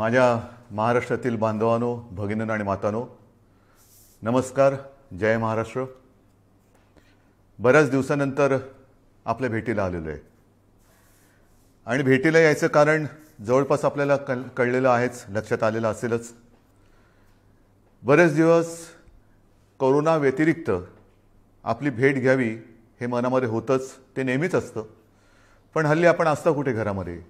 माझ्या महाराष्ट्रातील बांधवानो भगिनी आणि मातानो नमस्कार जय महाराष्ट्र बऱ्याच दिवसानंतर आपल्या भेटीला आलेलो आहे आणि भेटीला यायचं कारण जवळपास आपल्याला कल कळलेलं आहेच लक्षात आलेलं असेलच बरेच दिवस कोरोना व्यतिरिक्त आपली भेट घ्यावी हे मनामध्ये होतंच ते नेहमीच असतं पण हल्ली आपण असतं कुठे घरामध्ये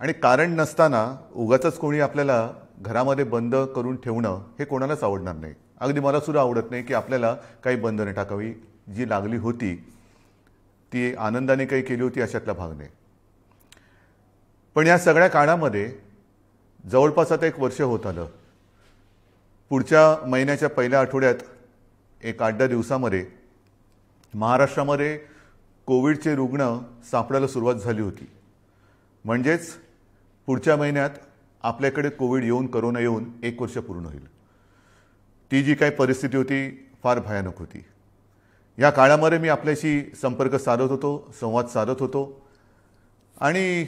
आणि कारण नसताना उगाच कोणी आपल्याला घरामध्ये बंद करून ठेवणं हे कोणालाच आवडणार नाही अगदी मला सुद्धा आवडत नाही की आपल्याला काही बंधनं टाकावी जी लागली होती ती आनंदाने काही केली होती अशातला भाग नाही पण या सगळ्या काळामध्ये जवळपास आता एक वर्ष होत आलं पुढच्या महिन्याच्या पहिल्या आठवड्यात एक आठ दहा दिवसामध्ये महाराष्ट्रामध्ये कोविडचे रुग्ण सापडायला सुरुवात झाली होती म्हणजेच पुढच्या महिन्यात आपल्याकडे कोविड येऊन करोना येऊन एक वर्ष पूर्ण होईल ती जी काही परिस्थिती होती फार भयानक होती या काळामध्ये मी आपल्याशी संपर्क साधत होतो संवाद साधत होतो आणि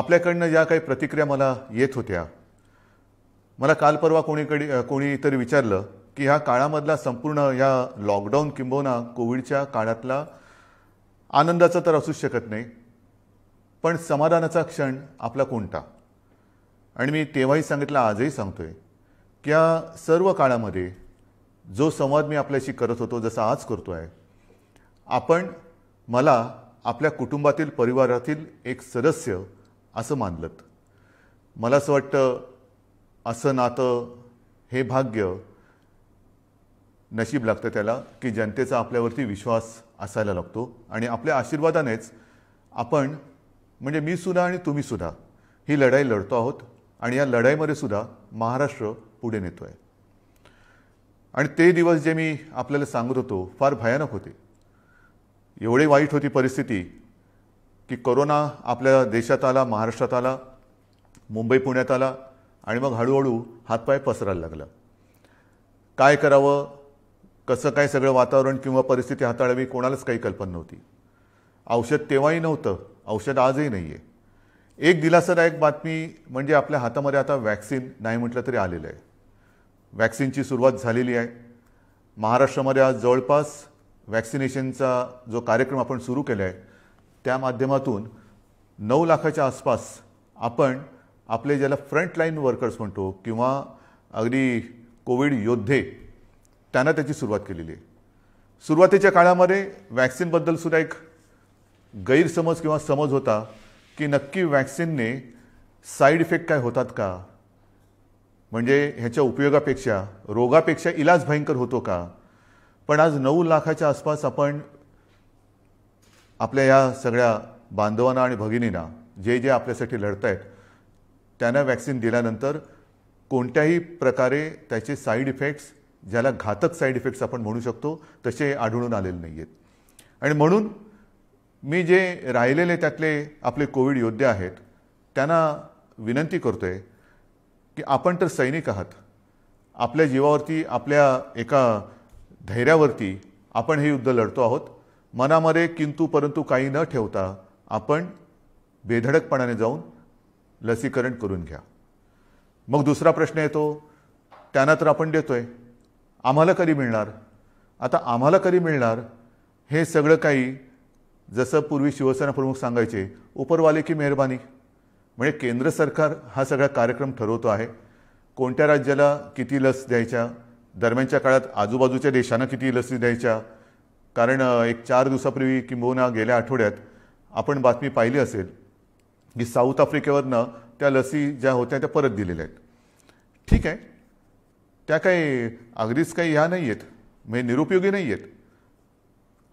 आपल्याकडनं ज्या काही प्रतिक्रिया मला येत होत्या मला काल परवा कोणीकडे कोणीतरी विचारलं की ह्या काळामधला संपूर्ण या लॉकडाऊन किंबहुना कोविडच्या काळातला आनंदाचा तर असूच शकत नाही पण समाधानाचा क्षण आपला कोणता आणि मी तेव्हाही सांगितलं आजही सांगतो आहे की या सर्व काळामध्ये जो संवाद मी आपल्याशी करत होतो जसा आज करतो आहे आपण मला आपल्या कुटुंबातील परिवारातील एक सदस्य असं मानलत मला असं वाटतं असं नातं हे भाग्य नशीब लागतं त्याला की जनतेचा आपल्यावरती विश्वास असायला लागतो आणि आपल्या आशीर्वादानेच आपण म्हणजे मी सुद्धा आणि तुम्ही सुद्धा ही लढाई लढतो आहोत आणि या लढाईमध्ये सुद्धा महाराष्ट्र पुढे नेतो आहे आणि ते दिवस जे मी आपल्याला सांगत होतो फार भयानक होते एवढी वाईट होती परिस्थिती की करोना आपल्या देशात आला महाराष्ट्रात आला मुंबई पुण्यात आला आणि मग हळूहळू हातपाय पसरायला लागला काय करावं कसं काय सगळं वातावरण किंवा परिस्थिती हाताळावी कोणालाच काही कल्पना नव्हती औषध तेव्हाही नव्हतं औषध आजही नाही आहे एक दिलासादायक बातमी म्हणजे आपल्या हातामध्ये आता वॅक्सिन नाही म्हटलं तरी आलेलं आहे वॅक्सिनची सुरुवात झालेली आहे महाराष्ट्रामध्ये आज जवळपास वॅक्सिनेशनचा जो कार्यक्रम आपण सुरू केला आहे त्या माध्यमातून नऊ लाखाच्या आसपास आपण आपले ज्याला फ्रंटलाईन वर्कर्स म्हणतो किंवा अगदी कोविड योद्धे त्यांना त्याची सुरुवात केलेली आहे सुरुवातीच्या काळामध्ये वॅक्सिनबद्दलसुद्धा एक गैरसमज किंवा समज होता की नक्की वॅक्सिनने साईड इफेक्ट काय होतात का म्हणजे ह्याच्या उपयोगापेक्षा रोगापेक्षा इलाज भयंकर होतो का पण आज नऊ लाखाच्या आसपास आपण आपल्या या सगळ्या बांधवांना आणि भगिनींना जे जे आपल्यासाठी लढत आहेत त्यांना वॅक्सिन दिल्यानंतर कोणत्याही प्रकारे त्याचे साईड इफेक्ट्स ज्याला घातक साईड इफेक्ट्स आपण म्हणू शकतो तसे आढळून आलेले नाही आहेत आणि म्हणून मी जे राहिलेले त्यातले आपले कोविड योद्धे आहेत त्यांना विनंती करतो आहे की आपण तर सैनिक आहात आपल्या जीवावरती आपल्या एका धैर्यावरती आपण हे युद्ध लढतो आहोत मनामध्ये किंतू परंतु काही न ठेवता आपण बेधडकपणाने जाऊन लसीकरण करून घ्या मग दुसरा प्रश्न येतो त्यांना तर आपण देतोय आम्हाला कधी मिळणार आता आम्हाला कधी मिळणार हे सगळं काही जसं पूर्वी शिवसेना प्रमुख सांगायचे उपरवाले की मेहरबानी म्हणजे केंद्र सरकार हा सगळा कार्यक्रम ठरवतो आहे कोणत्या राज्याला किती लस द्यायच्या दरम्यानच्या काळात आजूबाजूच्या देशांना किती लसी द्यायच्या कारण एक चार दिवसापूर्वी किंबहुना गेल्या आठवड्यात आपण बातमी पाहिली असेल की साऊथ आफ्रिकेवरनं त्या लसी ज्या होत्या त्या परत दिलेल्या आहेत ठीक आहे त्या काही अगदीच काही ह्या नाही आहेत म्हणजे निरुपयोगी नाही आहेत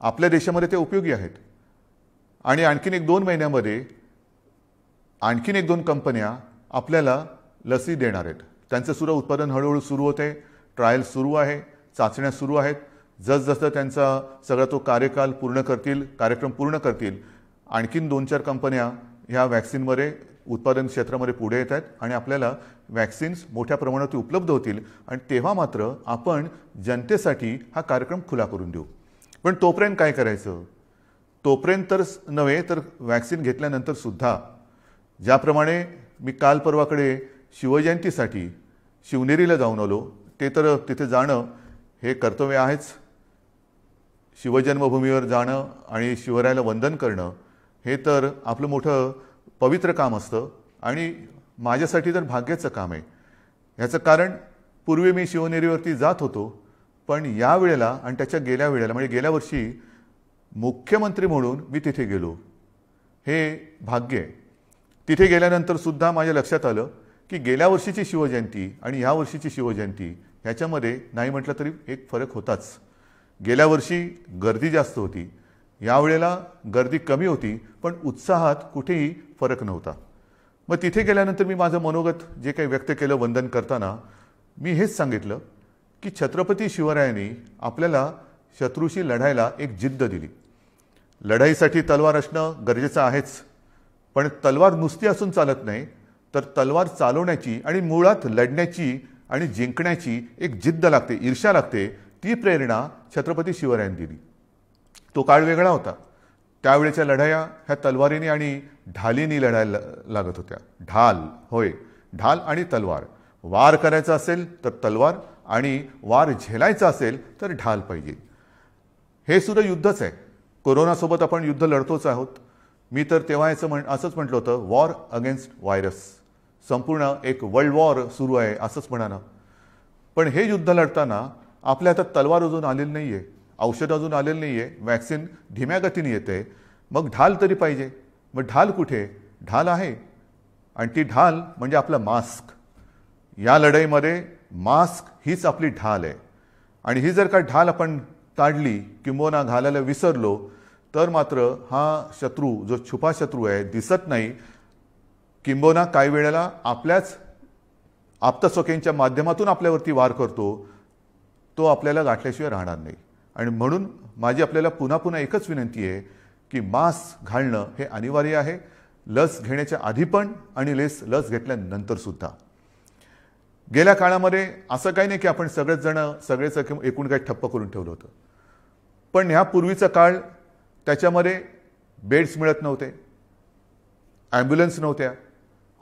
आपल्या देशामध्ये ते उपयोगी आहेत आणि आणखीन एक दोन महिन्यामध्ये आणखीन एक दोन कंपन्या आपल्याला लसी देणार आहेत त्यांचं सुद्धा उत्पादन हळूहळू सुरू होते ट्रायल सुरू आहे चाचण्या सुरू आहेत जसजसं त्यांचा सगळा तो कार्यकाल पूर्ण करतील कार्यक्रम पूर्ण करतील आणखीन दोन चार कंपन्या ह्या वॅक्सिनमध्ये उत्पादन क्षेत्रामध्ये पुढे येत आहेत आणि आपल्याला वॅक्सिन्स मोठ्या प्रमाणात उपलब्ध होतील आणि तेव्हा मात्र आपण जनतेसाठी हा कार्यक्रम खुला करून देऊ पण तोपर्यंत काय करायचं तोपर्यंत तर नव्हे तर वॅक्सिन घेतल्यानंतर सुद्धा ज्याप्रमाणे मी काल परवाकडे शिवजयंतीसाठी शिवनेरीला जाऊन आलो ते तर तिथे जाणं हे कर्तव्य आहेच शिवजन्मभूमीवर जाणं आणि शिवरायाला वंदन करणं हे तर आपलं मोठं पवित्र काम असतं आणि माझ्यासाठी तर भाग्याचं काम आहे ह्याचं कारण पूर्वी मी शिवनेरीवरती जात होतो पण या वेळेला आणि त्याच्या गेल्या वेळेला म्हणजे गेल्या वर्षी मुख्यमंत्री म्हणून मी तिथे गेलो हे भाग्य आहे तिथे सुद्धा माझ्या लक्षात आलं की गेल्या वर्षीची शिवजयंती आणि ह्या वर्षीची शिवजयंती ह्याच्यामध्ये नाही म्हटलं तरी एक फरक होताच गेल्या वर्षी गर्दी जास्त होती यावेळेला गर्दी कमी होती पण उत्साहात कुठेही फरक नव्हता मग तिथे गेल्यानंतर मी माझं मनोगत जे काही व्यक्त केलं वंदन करताना मी हेच सांगितलं की छत्रपती शिवरायांनी आपल्याला शत्रूशी लढायला एक जिद्द दिली लढाईसाठी तलवार असणं गरजेचं आहेच पण तलवार नुसती असून चालत नाही तर तलवार चालवण्याची आणि मुळात लढण्याची आणि जिंकण्याची एक जिद्द लागते ईर्षा लागते ती प्रेरणा छत्रपती शिवरायांनी दिली तो काळ वेगळा होता त्यावेळेच्या लढाया ह्या तलवारीने आणि ढालीने लढायला लागत होत्या ढाल होय ढाल आणि तलवार वार करायचा असेल तर तलवार आणि वार झेलायचा असेल तर ढाल पाहिजे हे सुद्धा युद्धच आहे कोरोनासोबत आपण युद्ध लढतोच आहोत मी तर तेव्हा याचं म्हण असंच म्हटलं होतं वॉर अगेन्स्ट व्हायरस संपूर्ण एक वर्ल्ड वॉर सुरू आहे असंच म्हणानं पण हे युद्ध लढताना आपल्या आता तलवार अजून आलेली नाही आहे औषध अजून आलेलं नाही आहे वॅक्सिन धीम्या गतीने येते मग ढाल तरी पाहिजे मग ढाल कुठे ढाल आहे आणि ती ढाल म्हणजे आपला मास्क या लढाईमध्ये मास्क हीच आपली ढाल आहे आणि ही जर का ढाल आपण ताडली किंबोना घालायला विसरलो तर मात्र हा शत्रू जो छुपा शत्रू आहे दिसत नाही किंबोना काही वेळेला आपल्याच आपतस्वकेंच्या माध्यमातून आपल्यावरती वार करतो तो आपल्याला गाठल्याशिवाय राहणार नाही आणि म्हणून माझी आपल्याला पुन्हा पुन्हा एकच विनंती आहे की मास्क घालणं हे अनिवार्य आहे लस घेण्याच्या आधी पण आणि लेस लस घेतल्यानंतरसुद्धा गेल्या काळामध्ये असं काही नाही की आपण सगळेच जण सगळेच एकूण काही ठप्प करून ठेवलं होतं पण ह्यापूर्वीचा काळ त्याच्यामध्ये बेड्स मिळत नव्हते ॲम्ब्युलन्स नव्हत्या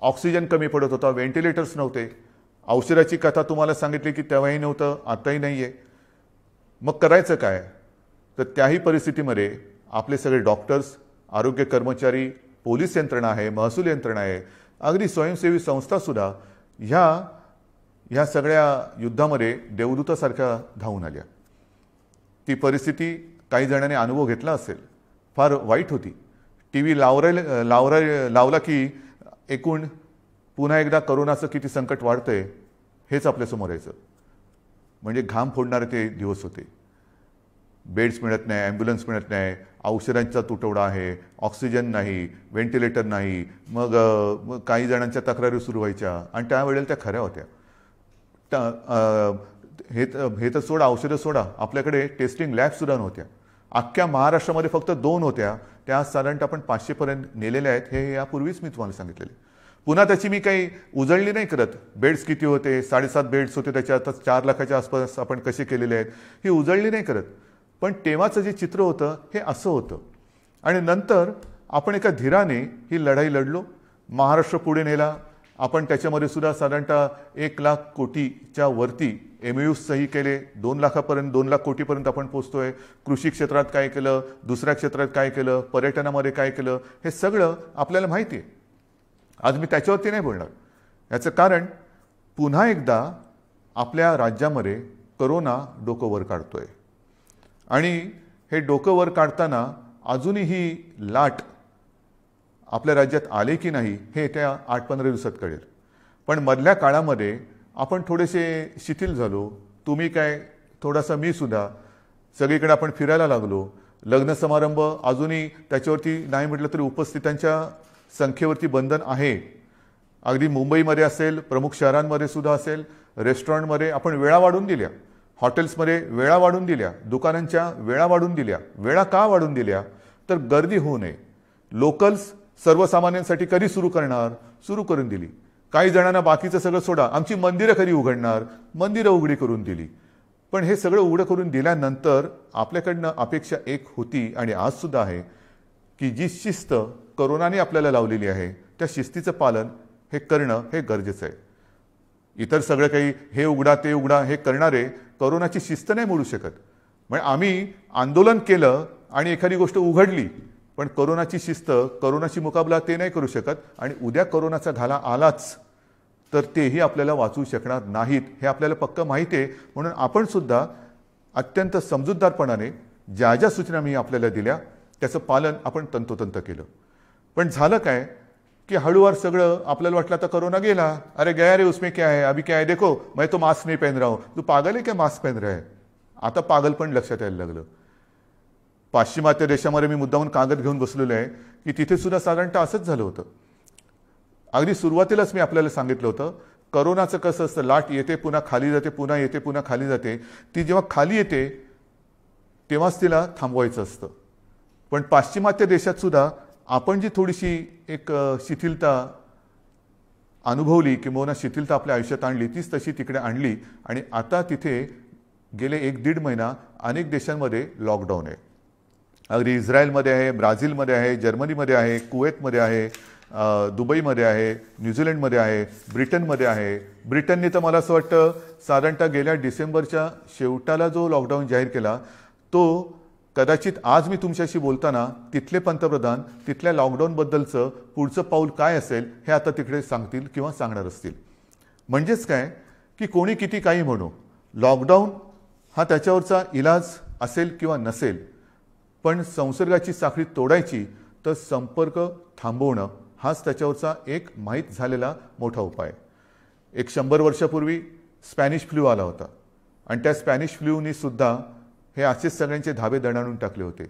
ऑक्सिजन कमी पडत होता व्हेंटिलेटर्स नव्हते औषधाची कथा तुम्हाला सांगितली की तेव्हाही नव्हतं आताही नाही आहे मग करायचं काय तर त्याही परिस्थितीमध्ये आपले सगळे डॉक्टर्स आरोग्य कर्मचारी पोलीस यंत्रणा आहे महसूल यंत्रणा आहे अगदी स्वयंसेवी संस्थासुद्धा ह्या ह्या सगळ्या युद्धामध्ये देवदूतासारख्या धावून आल्या ती परिस्थिती काही जणांनी अनुभव घेतला असेल फार वाईट होती टी व्ही लावराय लावराय लावला की एकूण पुन्हा एकदा करोनाचं किती संकट वाढतंय हेच आपल्यासमोर यायचं म्हणजे घाम फोडणारे ते दिवस होते बेड्स मिळत नाही ॲम्ब्युलन्स मिळत नाही औषधांचा तुटवडा आहे ऑक्सिजन नाही व्हेंटिलेटर नाही मग काही जणांच्या तक्रारी सुरू व्हायच्या आणि त्यावेळेला त्या खऱ्या होत्या हे हे तर सोडा औषधं सोडा आपल्याकडे टेस्टिंग लॅबसुद्धा नव्हत्या अख्ख्या महाराष्ट्रामध्ये फक्त दोन होत्या त्या साधारणतः आपण पाचशेपर्यंत नेलेल्या आहेत हे यापूर्वीच मी तुम्हाला सांगितलेले पुन्हा त्याची मी काही उजळणी नाही करत बेड्स किती होते साडेसात बेड्स होते त्याच्या आता चार लाखाच्या आसपास आपण कसे केलेले आहेत ही उजळणी नाही करत पण तेव्हाचं जे चित्र होतं हे असं होतं आणि नंतर आपण एका धीराने ही लढाई लढलो महाराष्ट्र पुढे नेला आपण त्याच्यामध्ये सुद्धा साधारणतः एक लाख कोटीच्या वरती एम सही केले दोन लाखापर्यंत दोन लाख कोटीपर्यंत आपण पोचतो आहे कृषी क्षेत्रात काय केलं दुसऱ्या क्षेत्रात काय केलं पर्यटनामध्ये काय केलं हे सगळं आपल्याला माहिती आहे आज मी त्याच्यावरती नाही बोलणार याचं कारण पुन्हा एकदा आपल्या राज्यामध्ये करोना डोकं वर काढतो आहे आणि हे डोकं वर काढताना अजूनही लाट आपल्या राज्यात आले की नाही हे त्या आठ पंधरा दिवसात कळेल पण मधल्या काळामध्ये आपण थोडेसे शिथिल झालो तुम्ही काय थोडासा मी सुद्धा सगळीकडे आपण फिरायला लागलो लग्न समारंभ अजूनही त्याच्यावरती नाही म्हटलं तरी उपस्थितांच्या संख्येवरती बंधन आहे अगदी मुंबईमध्ये असेल प्रमुख शहरांमध्ये सुद्धा असेल रेस्टॉरंटमध्ये आपण वेळा वाढून दिल्या हॉटेल्समध्ये वेळा वाढून दिल्या दुकानांच्या वेळा वाढून दिल्या वेळा का वाढून दिल्या तर गर्दी होऊ नये लोकल्स सर्वसामान्यांसाठी कधी सुरू करणार सुरू करून दिली काही जणांना बाकीचं सगळं सोडा आमची मंदिरं कधी उघडणार मंदिरं उघडी करून दिली पण हे सगळं उघडं करून दिल्यानंतर आपल्याकडनं अपेक्षा एक होती आणि आजसुद्धा आहे की जी शिस्त करोनाने आपल्याला लावलेली आहे त्या शिस्तीचं पालन हे करणं हे गरजेचं आहे इतर सगळं काही हे उघडा ते उघडा हे करणारे करोनाची शिस्त नाही मोडू शकत म्हणजे आम्ही आंदोलन केलं आणि एखादी गोष्ट उघडली पण करोनाची शिस्त करोनाशी मुकाबला ते नाही करू शकत आणि उद्या करोनाचा घाला आलाच तर तेही आपल्याला वाचू शकणार नाहीत हे आपल्याला पक्क माहिती आहे म्हणून आपण सुद्धा अत्यंत समजूतदारपणाने ज्या ज्या सूचना मी आपल्याला दिल्या त्याचं पालन आपण तंतोतंत केलं पण झालं काय की हळूवार सगळं आपल्याला वाटलं आता करोना गेला अरे गया रे उसमें क्या आहे अभी क्या है देखो मैं तो मास्क नाही पहन रहा हूं तू पागल आहे का मास्क पहन रहा आता पागल पण लक्षात यायला लागलं पाश्चिमात्य देशामध्ये मी मुद्दाहून कागद घेऊन बसलेलो आहे की तिथे सुद्धा साधारणतः असंच झालं होतं अगदी सुरुवातीलाच मी आपल्याला सांगितलं होतं करोनाचं कसं असतं लाट येते पुन्हा खाली जाते पुन्हा येते पुन्हा खाली जाते ती जेव्हा खाली येते तेव्हाच तिला थांबवायचं असतं पण पाश्चिमात्य देशात सुद्धा आपण जी थोडीशी एक शिथिलता अनुभवली किंवा शिथिलता आपल्या आयुष्यात आणली तीच तशी तिकडे आणली आणि आता तिथे गेले एक दीड महिना अनेक देशांमध्ये लॉकडाऊन आहे अगदी इस्रायलमध्ये आहे ब्राझीलमध्ये आहे जर्मनीमध्ये आहे कुवेतमध्ये आहे दुबईमध्ये आहे न्यूझीलंडमध्ये आहे ब्रिटनमध्ये आहे ब्रिटनने तर मला असं वाटतं साधारणतः गेल्या डिसेंबरच्या शेवटाला जो लॉकडाऊन जाहीर केला तो कदाचित आज मी तुमच्याशी बोलताना तिथले पंतप्रधान तिथल्या लॉकडाऊनबद्दलचं पुढचं पाऊल काय असेल हे आता तिकडे सांगतील किंवा सांगणार असतील म्हणजेच काय की कोणी किती काही म्हणू लॉकडाऊन हा त्याच्यावरचा इलाज असेल किंवा नसेल पण संसर्गाची साखळी तोडायची तर संपर्क थांबवणं हाच त्याच्यावरचा एक माहीत झालेला मोठा उपाय एक शंभर वर्षापूर्वी स्पॅनिश फ्लू आला होता आणि त्या स्पॅनिश फ्लूनी सुद्धा हे असेच सगळ्यांचे धाबे दणाणून टाकले होते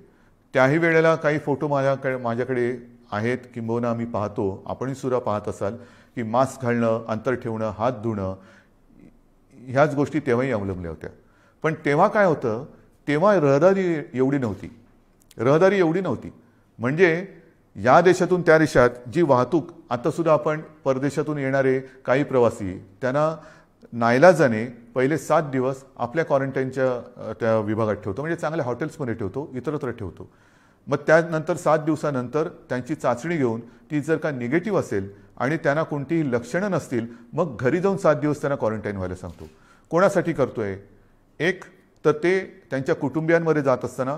त्याही वेळेला काही फोटो माझ्याकडे माझ्याकडे आहेत किंबहुना आम्ही पाहतो आपणही सुद्धा पाहत असाल की मास्क घालणं अंतर ठेवणं हात धुणं ह्याच गोष्टी तेव्हाही अवलंबल्या होत्या पण तेव्हा काय होतं तेव्हा रहदारी एवढी नव्हती रहदारी एवढी नव्हती म्हणजे या देशातून त्या देशात जी वाहतूक आतासुद्धा आपण परदेशातून येणारे काही प्रवासी त्यांना नायलाजाने पहिले सात दिवस आपल्या क्वारंटाईनच्या त्या विभागात ठेवतो म्हणजे चांगल्या हॉटेल्समध्ये ठेवतो इतरत्र ठेवतो मग त्यानंतर सात दिवसानंतर त्यांची चाचणी घेऊन ती जर का निगेटिव्ह असेल आणि त्यांना कोणतीही लक्षणं नसतील मग घरी जाऊन सात दिवस त्यांना क्वारंटाईन व्हायला सांगतो कोणासाठी करतोय एक तर ते त्यांच्या कुटुंबियांमध्ये जात असताना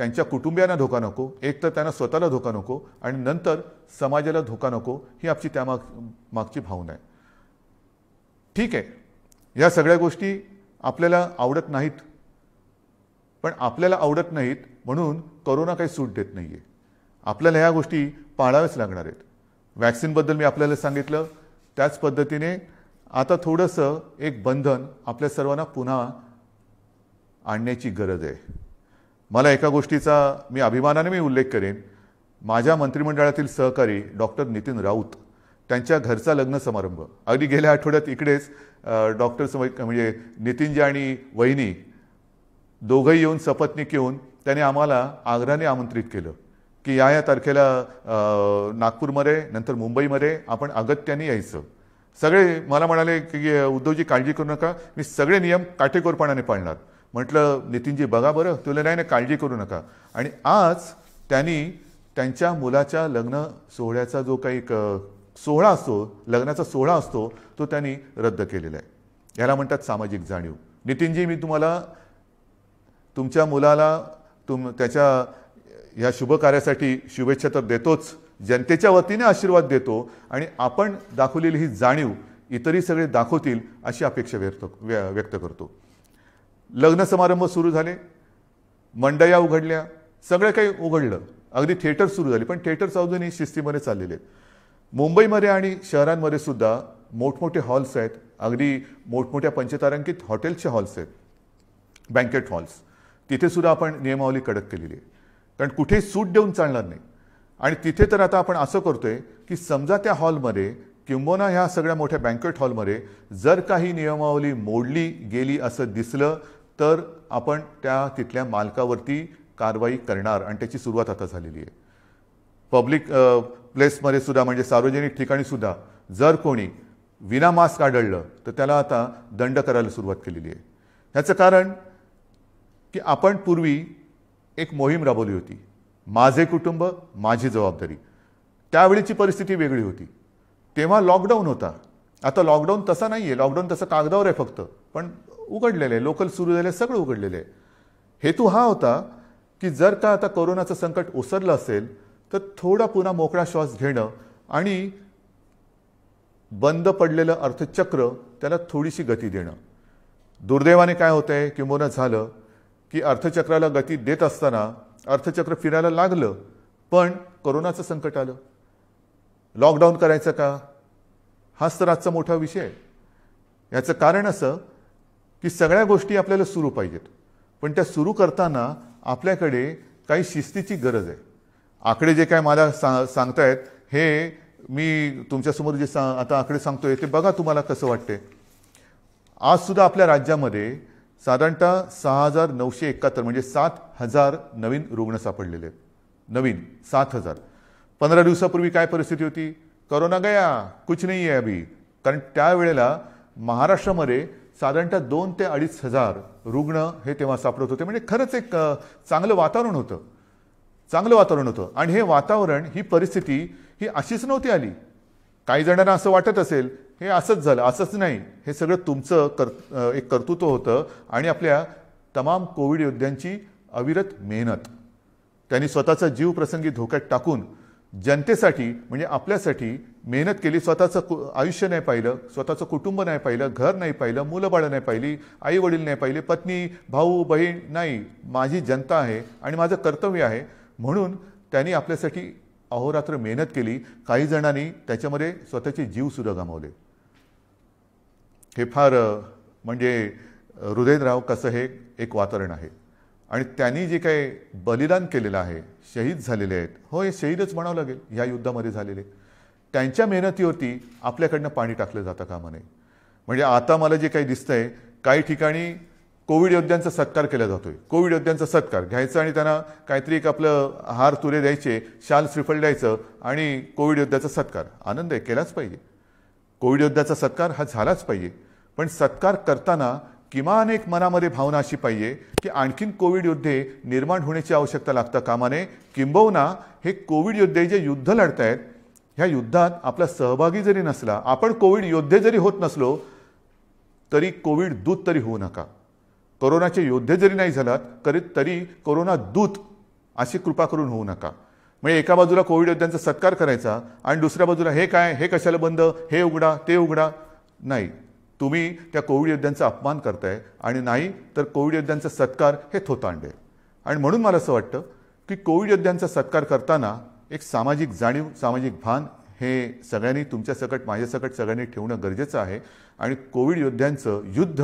त्यांच्या कुटुंबियांना धोका नको एक तर त्यांना स्वतःला धोका नको आणि नंतर समाजाला धोका नको ही आमची त्या माग मागची भावना आहे ठीक आहे या सगळ्या गोष्टी आपल्याला आवडत नाहीत पण आपल्याला आवडत नाहीत म्हणून करोना काही सूट देत नाही आहे आपल्याला ह्या गोष्टी पाळाव्याच लागणार आहेत वॅक्सिनबद्दल मी आपल्याला सांगितलं त्याच पद्धतीने आता थोडंसं एक बंधन आपल्या सर्वांना पुन्हा आणण्याची गरज आहे मला एका गोष्टीचा मी अभिमानाने मी उल्लेख करेन माझ्या मंत्रिमंडळातील सहकारी डॉक्टर नितीन राऊत त्यांच्या घरचा लग्न समारंभ अगदी गेल्या आठवड्यात इकडेच डॉक्टर सम म्हणजे नितीनजी आणि वहिनी दोघंही येऊन सपत्नीक येऊन त्याने आम्हाला आग्रहाने आमंत्रित केलं की या या तारखेला नागपूरमध्ये नंतर मुंबईमध्ये आपण अगत्याने यायचं सगळे मला म्हणाले की उद्धवजी काळजी करू नका मी सगळे नियम काटेकोरपणाने पाळणार म्हटलं नितीनजी बघा बरं तुला नाही ना काळजी करू नका आणि आज त्यांनी त्यांच्या मुलाच्या लग्न सोहळ्याचा जो काही एक सोहळा असतो लग्नाचा सोहळा असतो तो त्यांनी रद्द केलेला आहे याला म्हणतात सामाजिक जाणीव नितीनजी मी तुम्हाला तुमच्या मुलाला तुम त्याच्या या शुभ कार्यासाठी शुभेच्छा तर देतोच जनतेच्या वतीने आशीर्वाद देतो आणि आपण दाखवलेली ही जाणीव इतरही सगळे दाखवतील अशी अपेक्षा व्यक्त व्यक्त करतो लग्न समारंभ सुरू झाले मंडया उघडल्या सगळं काही उघडलं अगदी थिएटर सुरू झाले पण थिएटर्स अजूनही शिस्तीमध्ये चाललेले आहेत मुंबईमध्ये आणि शहरांमध्ये सुद्धा मोठमोठे हॉल्स आहेत अगदी मोठमोठ्या पंचतारांकित हॉटेल्सचे हॉल्स आहेत बँकेट हॉल्स तिथे सुद्धा आपण नियमावली कडक केलेली आहे कारण कुठेही सूट देऊन चालणार नाही आणि तिथे तर आता आपण असं करतोय की समजा त्या हॉलमध्ये किंबोना ह्या सगळ्या मोठ्या बँकेट हॉलमध्ये जर काही नियमावली मोडली गेली असं दिसलं तर आपण त्या तिथल्या मालकावरती कारवाई करणार आणि त्याची सुरुवात आता झालेली आहे पब्लिक प्लेसमध्ये सुद्धा म्हणजे सार्वजनिक ठिकाणी सुद्धा जर कोणी विना मास्क आढळलं तर त्याला आता दंड करायला सुरुवात केलेली आहे ह्याचं कारण की आपण पूर्वी एक मोहीम राबवली होती माझे कुटुंब माझी जबाबदारी त्यावेळीची परिस्थिती वेगळी होती तेव्हा लॉकडाऊन होता आता लॉकडाऊन तसा नाही आहे लॉकडाऊन तसं कागदावर आहे फक्त पण उघडलेलं आहे लोकल सुरू झाले सगळं उघडलेलं आहे हेतू हा होता की जर का आता कोरोनाचं संकट ओसरलं असेल तर थोडा पुन्हा मोकळा श्वास घेणं आणि बंद पडलेलं अर्थचक्र त्याला थोडीशी गती देणं दुर्दैवाने काय होतं आहे किंबोनं झालं की अर्थचक्राला गती देत असताना अर्थचक्र फिरायला लागलं पण कोरोनाचं संकट आलं लॉकडाऊन करायचं का हाच तर आजचा मोठा विषय आहे याचं कारण असं की सगळ्या गोष्टी आपल्याला सुरू पाहिजेत पण त्या सुरू करताना आपल्याकडे काही शिस्तीची गरज आहे आकडे जे काय मला सांगतायत हे मी तुमच्यासमोर जे सा आता आकडे सांगतोय ते बघा तुम्हाला कसं वाटते आजसुद्धा आपल्या राज्यामध्ये साधारणतः सहा हजार नऊशे एकाहत्तर म्हणजे सात हजार नवीन रुग्ण सापडलेले आहेत नवीन सात हजार पंधरा दिवसापूर्वी काय परिस्थिती होती करोना गया कुछ नाही आहे अभी कारण त्यावेळेला महाराष्ट्रामध्ये साधारणतः दोन ते अडीच हजार रुग्ण हे तेव्हा सापडत होते म्हणजे खरंच एक चांगलं वातावरण होतं चांगलं वातावरण होतं आणि हे वातावरण ही परिस्थिती ही अशीच नव्हती आली काही जणांना असं वाटत असेल हे असंच झालं असंच नाही हे सगळं तुमचं कर एक कर्तृत्व होतं आणि आपल्या तमाम कोविड योद्ध्यांची अविरत मेहनत त्यांनी स्वतःचा जीव प्रसंगी धोक्यात टाकून जनतेसाठी म्हणजे आपल्यासाठी मेहनत केली स्वतःचं आयुष्य नाही पाहिलं स्वतःचं कुटुंब नाही पाहिलं घर नाही पाहिलं मुलं बाळं नाही पाहिली आई वडील नाही पाहिले पत्नी भाऊ बहीण नाही माझी जनता आहे आणि माझं कर्तव्य आहे म्हणून त्यांनी आपल्यासाठी अहोरात्र मेहनत केली काही जणांनी त्याच्यामध्ये स्वतःचे जीवसुद्धा गमावले हे फार म्हणजे हृदयराव कसं हे एक वातावरण आहे आणि त्यांनी जे काही बलिदान केलेलं आहे शहीद झालेले आहेत हो हे शहीदच म्हणावं लागेल ह्या युद्धामध्ये झालेले त्यांच्या मेहनतीवरती आपल्याकडनं पाणी टाकलं जातं कामा नये म्हणजे आता मला जे काही दिसतंय काही ठिकाणी कोविड योद्ध्यांचा सत्कार केला जातोय कोविड योद्ध्यांचा सत्कार घ्यायचा आणि त्यांना काहीतरी एक आपलं हार तुरे द्यायचे शाल श्रीफळ द्यायचं आणि कोविड योद्ध्याचा सत्कार आनंद आहे केलाच पाहिजे कोविड योद्ध्याचा सत्कार हा झालाच पाहिजे पण सत्कार करताना किमान एक मनामध्ये भावना अशी पाहिजे की आणखीन कोविड योद्धे निर्माण होण्याची आवश्यकता लागतं कामाने किंबहुना हे कोविड योद्धे जे युद्ध लढत आहेत ह्या युद्धात आपला सहभागी जरी नसला आपण कोविड योद्धे जरी होत नसलो तरी कोविड दूत तरी होऊ नका कोरोनाचे योद्धे जरी नाही झालात करीत तरी कोरोना दूत अशी कृपा करून होऊ नका म्हणजे एका बाजूला कोविड योद्ध्यांचा सत्कार करायचा आणि दुसऱ्या बाजूला हे काय हे कशाला बंद हे उघडा ते उघडा नाही तुम्ही त्या कोविड योद्ध्यांचा अपमान करताय आणि नाही तर कोविड योद्ध्यांचा सत्कार हे थोतांडे आणि म्हणून मला असं वाटतं की कोविड योद्ध्यांचा सत्कार करताना एक सामाजिक जाणीव सामाजिक भान हे सगळ्यांनी तुमच्या तुमच्यासकट माझ्यासकट सगळ्यांनी ठेवणं गरजेचं आहे आणि कोविड योद्ध्यांचं युद्ध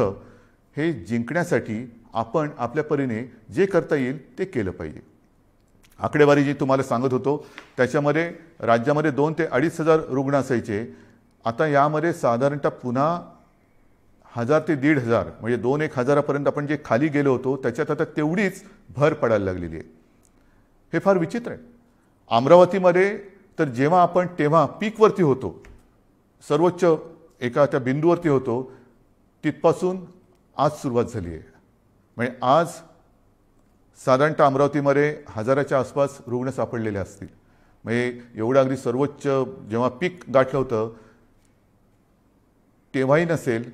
हे जिंकण्यासाठी आपण आपल्या परीने जे करता येईल ते केलं पाहिजे आकडेवारी जी तुम्हाला सांगत होतो त्याच्यामध्ये राज्यामध्ये दोन ते अडीच हजार रुग्ण असायचे आता यामध्ये साधारणतः पुन्हा हजार ते दीड हजार म्हणजे दोन एक हजारापर्यंत आपण जे खाली गेलो होतो त्याच्यात आता तेवढीच भर पडायला लागलेली आहे हे फार विचित्र आहे अमरावतीमध्ये तर जेव्हा आपण तेव्हा पीकवरती होतो सर्वोच्च एका त्या बिंदूवरती होतो तिथपासून आज सुरुवात झाली आहे म्हणजे आज साधारणतः अमरावतीमध्ये हजाराच्या आसपास रुग्ण सापडलेले असतील म्हणजे एवढं अगदी सर्वोच्च जेव्हा पीक गाठलं होतं तेव्हाही नसेल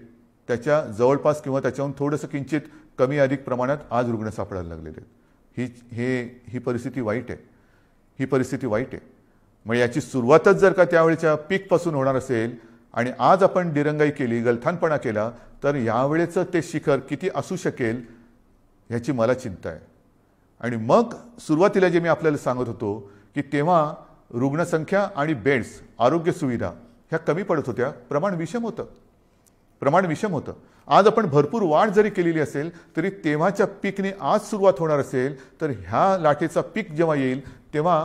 त्याच्या जवळपास किंवा त्याच्याहून थोडंसं किंचित कमी अधिक प्रमाणात आज रुग्ण सापडायला लागलेले आहेत ही हे ही परिस्थिती वाईट आहे ही परिस्थिती वाईट आहे मग याची सुरुवातच जर का त्यावेळेच्या पीकपासून होणार असेल आणि आज आपण दिरंगाई केली गलथानपणा केला तर यावेळेचं ते शिखर किती असू शकेल ह्याची मला चिंता आहे आणि मग सुरुवातीला जे मी आपल्याला सांगत होतो की तेव्हा रुग्णसंख्या आणि बेड्स आरोग्य सुविधा ह्या कमी पडत होत्या प्रमाण विषम होतं प्रमाण विषम होतं आज आपण भरपूर वाढ जरी केलेली असेल तरी तेव्हाच्या पीकने आज सुरुवात होणार असेल तर ह्या लाटेचा पीक जेव्हा येईल तेव्हा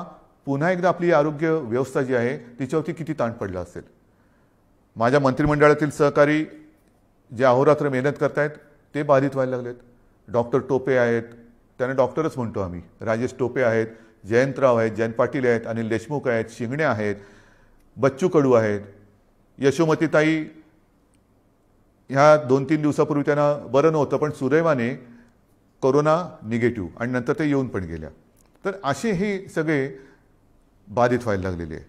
पुन्हा एकदा आपली आरोग्य व्यवस्था जी आहे तिच्यावरती किती ताण पडला असेल माझ्या मंत्रिमंडळातील सहकारी जे अहोरात्र मेहनत करतायत ते बाधित व्हायला लागलेत डॉक्टर टोपे आहेत त्यांना डॉक्टरच म्हणतो आम्ही राजेश टोपे आहेत जयंतराव आहेत जयंत पाटील आहेत अनिल देशमुख आहेत शिंगणे आहेत बच्चू कडू आहेत यशोमतीताई ह्या दोन तीन दिवसापूर्वी त्यांना बरं नव्हतं पण सुदैवाने कोरोना निगेटिव्ह आणि नंतर ते येऊन पण गेल्या तर असे हे सगळे बाधित व्हायला लागलेले आहे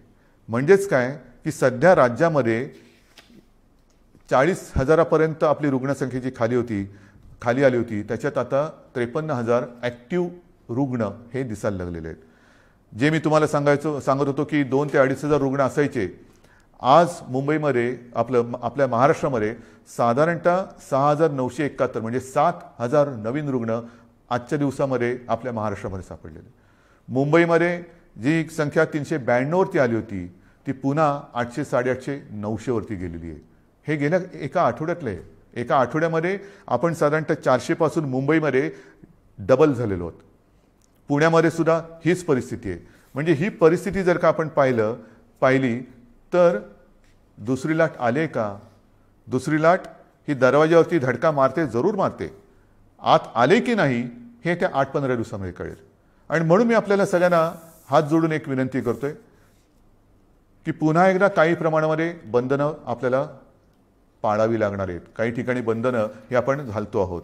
म्हणजेच काय की सध्या राज्यामध्ये चाळीस हजारापर्यंत आपली रुग्णसंख्या जी खाली होती खाली आली होती त्याच्यात आता त्रेपन्न हजार ॲक्टिव्ह रुग्ण हे दिसायला लागलेले आहेत जे मी तुम्हाला सांगायचो सांगत होतो की दोन ते अडीच हजार रुग्ण असायचे आज मुंबईमध्ये आपलं आपल्या महाराष्ट्रामध्ये साधारणतः सहा हजार नऊशे एकाहत्तर म्हणजे सात हजार नवीन रुग्ण आजच्या दिवसामध्ये आपल्या महाराष्ट्रामध्ये सापडलेले मुंबईमध्ये जी संख्या तीनशे ब्याण्णववरती आली होती ती पुन्हा आठशे साडेआठशे नऊशेवरती गेलेली आहे हे गेल्या एका आठवड्यातलं आहे एका आठवड्यामध्ये आपण साधारणतः चारशेपासून मुंबईमध्ये डबल झालेलो आहोत पुण्यामध्ये सुद्धा हीच परिस्थिती आहे म्हणजे ही परिस्थिती जर का आपण पाहिलं पाहिली तर दुसरी लाट आले का दुसरी लाट ही दरवाज्यावरती धडका मारते जरूर मारते आत आले की नाही हे त्या आठ पंधरा दिवसामध्ये कळेल आणि म्हणून मी आपल्याला सगळ्यांना हात जोडून एक विनंती करतोय की पुन्हा एकदा काही प्रमाणामध्ये बंधनं आपल्याला पाळावी लागणार आहेत काही ठिकाणी बंधनं हे आपण घालतो आहोत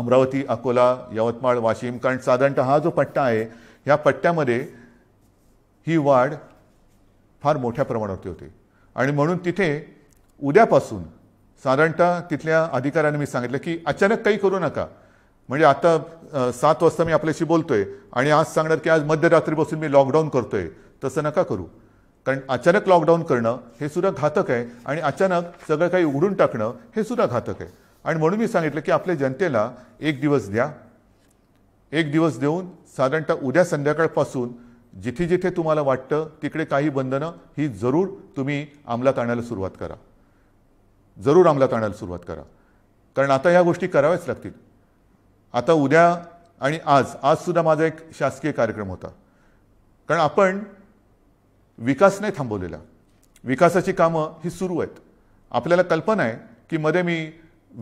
अमरावती अकोला यवतमाळ वाशिम कारण साधारणतः हा जो पट्टा आहे ह्या पट्ट्यामध्ये ही वाढ फार मोठ्या प्रमाणावरती होते आणि म्हणून तिथे उद्यापासून साधारणतः तिथल्या अधिकाऱ्यांनी मी सांगितलं की अचानक काही करू नका म्हणजे आता सात वाजता मी आपल्याशी बोलतोय आणि आज सांगणार की आज मध्यरात्रीपासून मी लॉकडाऊन करतोय तसं नका करू कारण अचानक लॉकडाऊन करणं हे सुद्धा घातक आहे आणि अचानक सगळं काही उघडून टाकणं हे सुद्धा घातक आहे आणि म्हणून मी सांगितलं की आपल्या जनतेला एक दिवस द्या एक दिवस देऊन साधारणतः उद्या संध्याकाळपासून जिथे जिथे तुम्हाला वाटतं तिकडे काही बंधनं ही जरूर तुम्ही अंमलात आणायला सुरुवात करा जरूर अंमलात आणायला सुरुवात करा कारण आता ह्या गोष्टी कराव्याच लागतील आता उद्या आणि आज आजसुद्धा माझा एक शासकीय कार्यक्रम होता कारण आपण विकास नाही थांबवलेला विकासाची कामं ही सुरू आहेत आपल्याला कल्पना आहे की मध्ये मी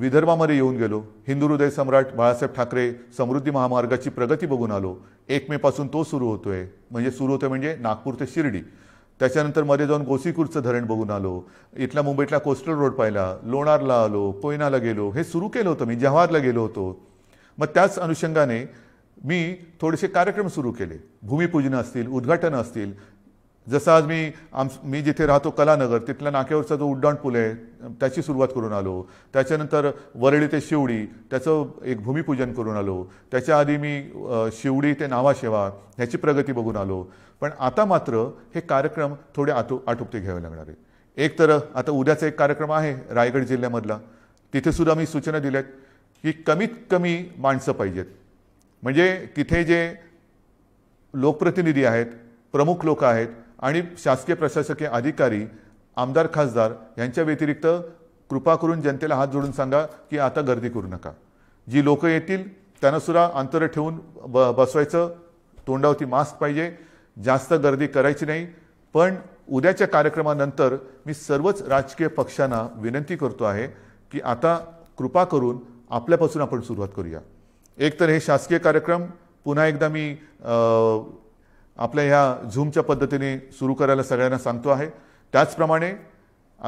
विदर्भामध्ये येऊन गेलो हिंदू हृदय सम्राट बाळासाहेब ठाकरे समृद्धी महामार्गाची प्रगती बघून आलो एक मेपासून तो सुरू होतोय म्हणजे सुरू होतोय म्हणजे नागपूर ते शिर्डी त्याच्यानंतर मध्ये जाऊन गोसीखुर्दचं धरण बघून आलो इथला मुंबईतला कोस्टल रोड पाहिला लोणारला आलो कोयनाला गेलो हे सुरू केलं होतं मी जव्हारला गेलो होतो मग त्याच अनुषंगाने मी थोडेसे कार्यक्रम सुरू केले भूमिपूजनं असतील उद्घाटनं असतील जसं आज मी आम मी जिथे राहतो कलानगर तिथल्या नाक्यावरचा जो उड्डाण पूल आहे त्याची सुरुवात करून आलो त्याच्यानंतर वरळी ते शिवडी त्याचं एक भूमिपूजन करून आलो त्याच्या आधी मी शिवडी ते नावाशेवा ह्याची प्रगती बघून आलो पण आता मात्र हे कार्यक्रम थोडे आटो आटोपते घ्यावे लागणार आहे एक तर आता उद्याचा एक कार्यक्रम आहे रायगड जिल्ह्यामधला तिथेसुद्धा मी सूचना दिल्या आहेत की कमीत कमी माणसं पाहिजेत म्हणजे तिथे जे लोकप्रतिनिधी आहेत प्रमुख लोक आहेत आणि शासकीय प्रशासकीय अधिकारी आमदार खासदार यांच्या व्यतिरिक्त कृपा करून जनतेला हात जोडून सांगा की आता गर्दी करू नका जी लोकं येतील त्यांनासुद्धा अंतर ठेवून ब बसवायचं तोंडावरती मास्क पाहिजे जास्त गर्दी करायची नाही पण उद्याच्या कार्यक्रमानंतर मी सर्वच राजकीय पक्षांना विनंती करतो आहे की आता कृपा करून आपल्यापासून आपण सुरुवात करूया एकतर हे शासकीय कार्यक्रम पुन्हा एकदा मी आपल्या ह्या झूमच्या पद्धतीने सुरू करायला सगळ्यांना सांगतो आहे त्याचप्रमाणे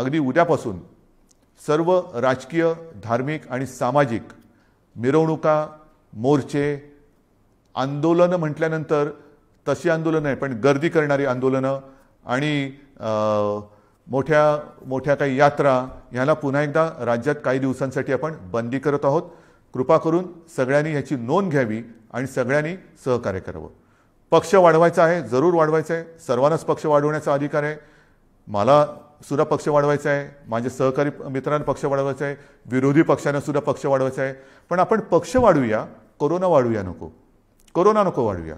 अगदी उद्यापासून सर्व राजकीय धार्मिक आणि सामाजिक मिरवणुका मोर्चे आंदोलनं म्हटल्यानंतर तशी आंदोलनं आहे पण गर्दी करणारी आंदोलनं आणि मोठ्या मोठ्या काही यात्रा ह्याला पुन्हा एकदा राज्यात काही दिवसांसाठी आपण बंदी करत आहोत कृपा करून सगळ्यांनी ह्याची नोंद घ्यावी आणि सगळ्यांनी सहकार्य करावं पक्ष वाढवायचा आहे जरूर वाढवायचं आहे सर्वांनाच पक्ष वाढवण्याचा अधिकार आहे मला सुद्धा पक्ष वाढवायचा आहे माझ्या सहकारी मित्रांना पक्ष वाढवायचा आहे विरोधी पक्षांना सुद्धा पक्ष वाढवायचा आहे पण आपण पक्ष वाढवूया कोरोना वाढूया नको कोरोना नको वाढूया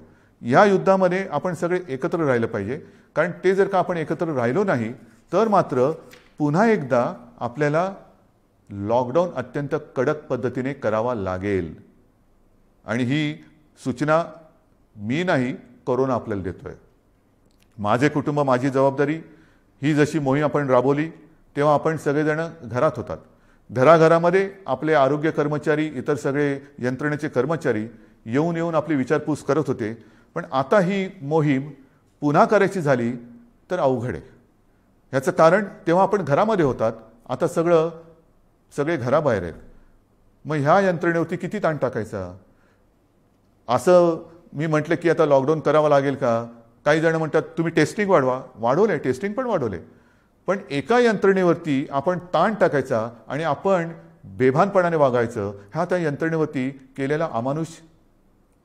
या युद्धामध्ये आपण सगळे एकत्र राहिलं पाहिजे कारण ते जर का आपण एकत्र राहिलो नाही तर मात्र पुन्हा एकदा आपल्याला लॉकडाऊन अत्यंत कडक पद्धतीने करावा लागेल आणि ही सूचना मी नाही कोरोना आपल्याला देतोय माझे कुटुंब माझी जबाबदारी ही जशी मोहीम आपण राबवली तेव्हा आपण सगळेजण घरात होतात घराघरामध्ये आपले आरोग्य कर्मचारी इतर सगळे यंत्रणेचे कर्मचारी येऊन येऊन आपली विचारपूस करत होते पण आता ही मोहीम पुन्हा करायची झाली तर अवघड आहे ह्याचं कारण तेव्हा आपण घरामध्ये होतात आता सगळं सगळे घराबाहेर आहेत मग ह्या यंत्रणेवरती किती ताण टाकायचा असं मी म्हटलं की आता लॉकडाऊन करावं लागेल का काही जण म्हणतात तुम्ही टेस्टिंग वाढवा वाढवले टेस्टिंग पण वाढवले पण एका यंत्रणेवरती आपण ताण टाकायचा आणि आपण बेभानपणाने वागायचं ह्या त्या यंत्रणेवरती केलेला अमानुष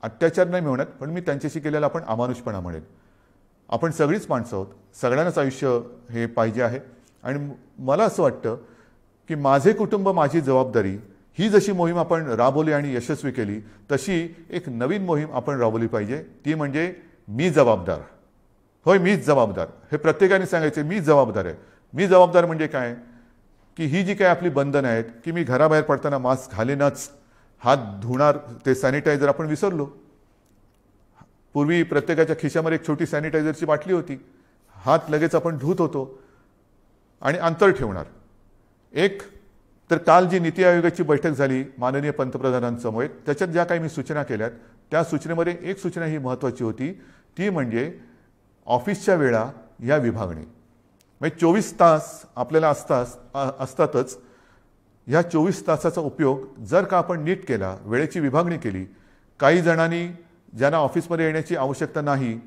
अत्याचार नाही म्हणत पण मी त्यांच्याशी केलेला आपण अमानुषपणा म्हणेल आपण सगळीच माणसं आहोत सगळ्यांनाच आयुष्य हे पाहिजे आहे आणि मला असं वाटतं की माझे कुटुंब माझी जबाबदारी ही जशी मोहीम आपण राबवली आणि यशस्वी केली तशी एक नवीन मोहीम आपण राबवली पाहिजे ती म्हणजे मी जबाबदार होय मीच जबाबदार हे प्रत्येकाने सांगायचे मी जबाबदार आहे मी जबाबदार म्हणजे काय की ही जी काय आपली बंधनं आहेत की मी घराबाहेर पडताना मास्क घालेनच हात धुणार ते सॅनिटायझर आपण विसरलो पूर्वी प्रत्येकाच्या खिशामध्ये एक छोटी सॅनिटायझरची बाटली होती हात लगेच आपण धुत होतो आणि अंतर ठेवणार एक तर काल जी नीती आयोगाची बैठक झाली माननीय पंतप्रधानांसमोर त्याच्यात ज्या काही मी सूचना केल्यात त्या सूचनेमध्ये एक सूचना ही महत्त्वाची होती ती म्हणजे ऑफिसच्या वेळा या विभागणी म्हणजे चोवीस तास आपल्याला असतास असतातच ह्या चोवीस तासाचा उपयोग जर का आपण नीट केला वेळेची विभागणी केली काही जणांनी ज्यांना ऑफिसमध्ये येण्याची आवश्यकता नाही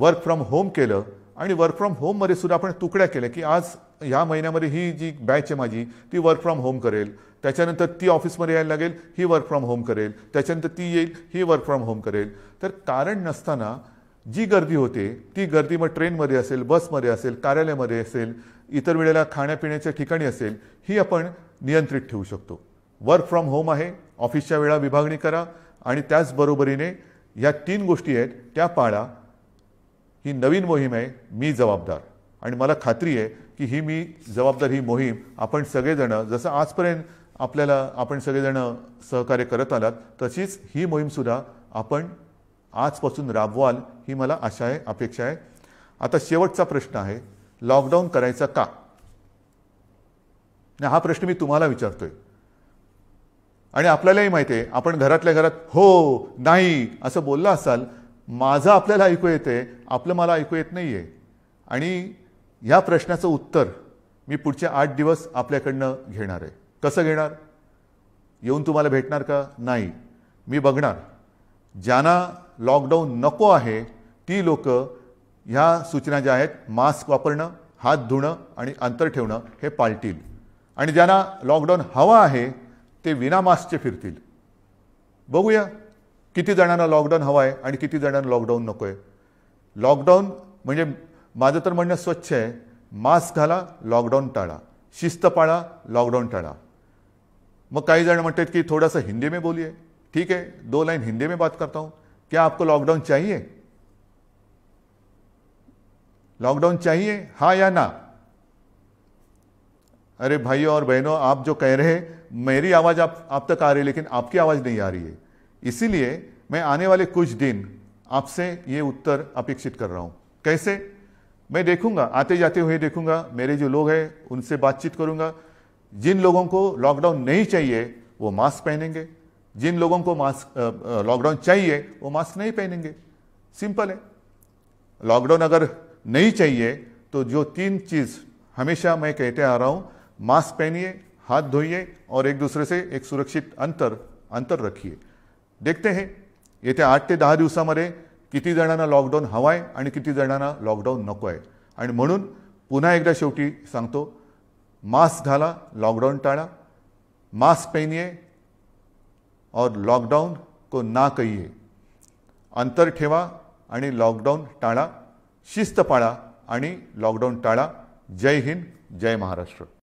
वर्क फ्रॉम होम केलं आणि वर्क फ्रॉम होममध्ये सुद्धा आपण तुकड्या केल्या की आज ह्या महिन्यामध्ये ही जी बॅच आहे माझी ती वर्क फ्रॉम होम करेल त्याच्यानंतर ती ऑफिसमध्ये यायला लागेल ही वर्क फ्रॉम होम करेल त्याच्यानंतर ती येईल ही वर्क फ्रॉम होम करेल तर कारण नसताना जी गर्दी होते ती गर्दी मग ट्रेनमध्ये असेल बसमध्ये असेल कार्यालयामध्ये असेल इतर वेळेला खाण्यापिण्याच्या ठिकाणी असेल ही आपण नियंत्रित ठेवू शकतो वर्क फ्रॉम होम आहे ऑफिसच्या वेळा विभागणी करा आणि त्याचबरोबरीने या तीन गोष्टी आहेत त्या पाळा ही नवीन मोहीम आहे मी जबाबदार आणि मला खात्री आहे की ही मी जबाबदार ही मोहीम आपण सगळेजणं जसं आजपर्यंत आपल्याला आपण सगळेजणं सहकार्य करत आलात तशीच ही मोहीमसुद्धा आपण आजपासून राबवाल ही मला आशा आहे अपेक्षा आहे आता शेवटचा प्रश्न आहे लॉकडाऊन करायचा का हा प्रश्न मी तुम्हाला विचारतोय आणि आपल्यालाही माहिती आहे आपण घरातल्या घरात हो नाही असं बोललं असाल माझं आपल्याला ऐकू येते आपलं मला ऐकू येत नाही आहे आणि ह्या प्रश्नाचं उत्तर मी पुढचे आठ दिवस आपल्याकडनं घेणार आहे कसं घेणार येऊन तुम्हाला भेटणार का नाही मी बघणार ज्यांना लॉकडाऊन नको आहे ती लोक ह्या सूचना ज्या आहेत मास्क वापरणं हात धुणं आणि अंतर ठेवणं हे पाळतील आणि ज्यांना लॉकडाऊन हवा आहे ते विनामास्कचे फिरतील बघूया किती जणांना लॉकडाऊन हवं आहे आणि किती जणांना लॉकडाऊन नको आहे लॉकडाऊन म्हणजे माझं तर म्हणणं स्वच्छ आहे मास्क घाला लॉकडाऊन टाळा शिस्त पाळा लॉकडाऊन टाळा मग काही जण म्हणतात की थोडासा हिंदी में बोलिये ठीक है दो लाईन हिंदी में बात करता हूं क्या आपको लॉकडाउन चाहिए लॉकडाउन चाहिए हाँ या ना अरे भाइयों और बहनों आप जो कह रहे हैं मेरी आवाज़ आप आप तक आ रही है लेकिन आपकी आवाज़ नहीं आ रही है इसीलिए मैं आने वाले कुछ दिन आपसे ये उत्तर अपेक्षित कर रहा हूँ कैसे मैं देखूंगा आते जाते हुए देखूंगा मेरे जो लोग हैं उनसे बातचीत करूंगा जिन लोगों को लॉकडाउन नहीं चाहिए वो मास्क पहनेंगे जिन लोगों को मास्क लॉकडाउन चाहिए वो मास्क नहीं पहनेंगे सिंपल है लॉकडाउन अगर नहीं चाहिए तो जो तीन चीज़ हमेशा मैं कहते आ रहा हूँ मास्क पहनिए हाथ धोइए और एक दूसरे से एक सुरक्षित अंतर अंतर रखिए देखते हे येत्या आठ ते दहा दिवसामध्ये किती जणांना लॉकडाऊन हवा आहे आणि किती जणांना लॉकडाऊन नको आहे आणि म्हणून पुन्हा एकदा शेवटी सांगतो मास्क घाला लॉकडाऊन टाळा मास्क पहनिए और लॉकडाऊन को ना कहिए अंतर ठेवा आणि लॉकडाऊन टाळा शिस्त पाळा आणि लॉकडाऊन टाळा जय हिंद जय महाराष्ट्र